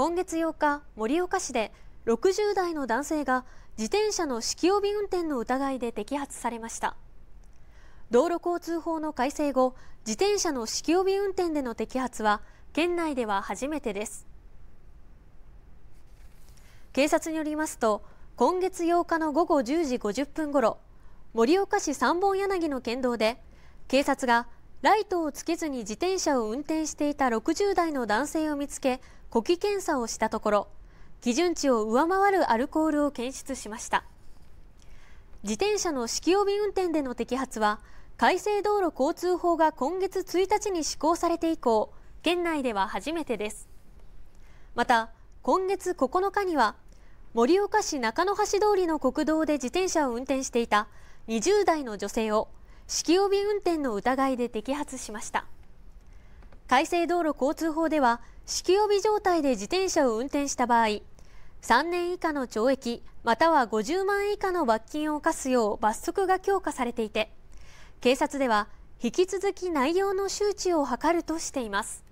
今月8日盛岡市で60代の男性が自転車の酒気帯び運転の疑いで摘発されました道路交通法の改正後自転車の酒気帯び運転での摘発は県内では初めてです警察によりますと今月8日の午後10時50分ごろ盛岡市三本柳の県道で警察がライトをつけずに自転車を運転していた60代の男性を見つけ呼気検査をしたところ基準値を上回るアルコールを検出しました自転車の酒気帯び運転での摘発は改正道路交通法が今月1日に施行されて以降県内では初めてですまた今月9日には盛岡市中野橋通りの国道で自転車を運転していた20代の女性を酒気帯び運転の疑いで摘発しました。改正道路交通法では酒気帯び状態で自転車を運転した場合3年以下の懲役または50万円以下の罰金を科すよう罰則が強化されていて警察では引き続き内容の周知を図るとしています。